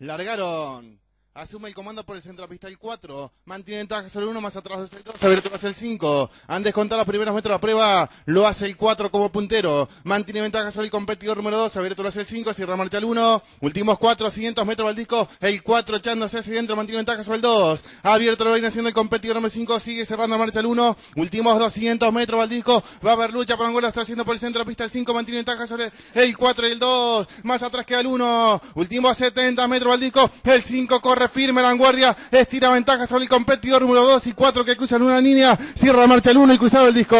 Largaron Asume el comando por el centro pista, el 4. Mantiene ventaja sobre el 1, más atrás del 2. lo hacia el 5. Han descontado los primeros metros de la prueba. Lo hace el 4 como puntero. Mantiene ventaja sobre el competidor número 2. lo hacia el 5. Cierra marcha el 1. Últimos 4, 500 metros al disco. El 4 echándose hacia adentro. Mantiene ventaja sobre el 2. Abierto lo viene haciendo el competidor número 5. Sigue cerrando marcha el 1. Últimos 200 metros al disco. Va a haber lucha. Angola, está haciendo por el centro pista el 5. Mantiene ventaja sobre el 4 y el 2. Más atrás queda el 1. Últimos 70 metros al disco. El 5 corre firme la vanguardia. Estira ventaja sobre el competidor número 2 y 4 que cruzan una línea. Cierra marcha el 1 y cruzado el disco.